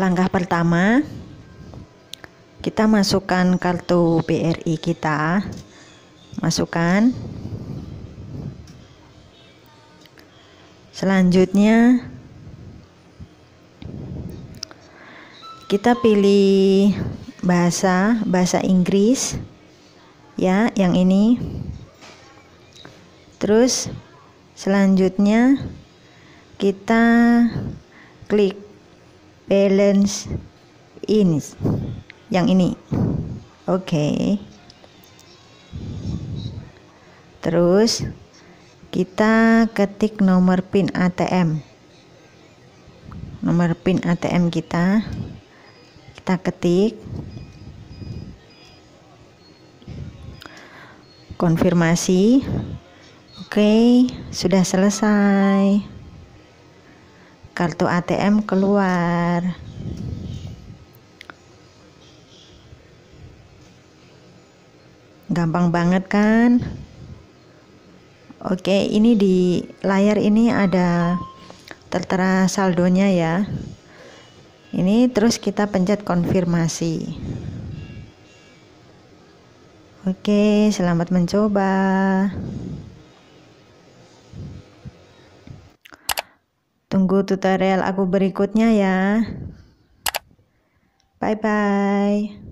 Langkah pertama, kita masukkan kartu BRI kita. Masukkan. Selanjutnya kita pilih bahasa bahasa Inggris ya, yang ini. Terus selanjutnya kita klik balance ini yang ini oke okay. terus kita ketik nomor pin ATM nomor pin ATM kita kita ketik konfirmasi oke okay, sudah selesai kartu ATM keluar gampang banget kan oke ini di layar ini ada tertera saldonya ya ini terus kita pencet konfirmasi oke selamat mencoba Tunggu tutorial aku berikutnya ya. Bye bye.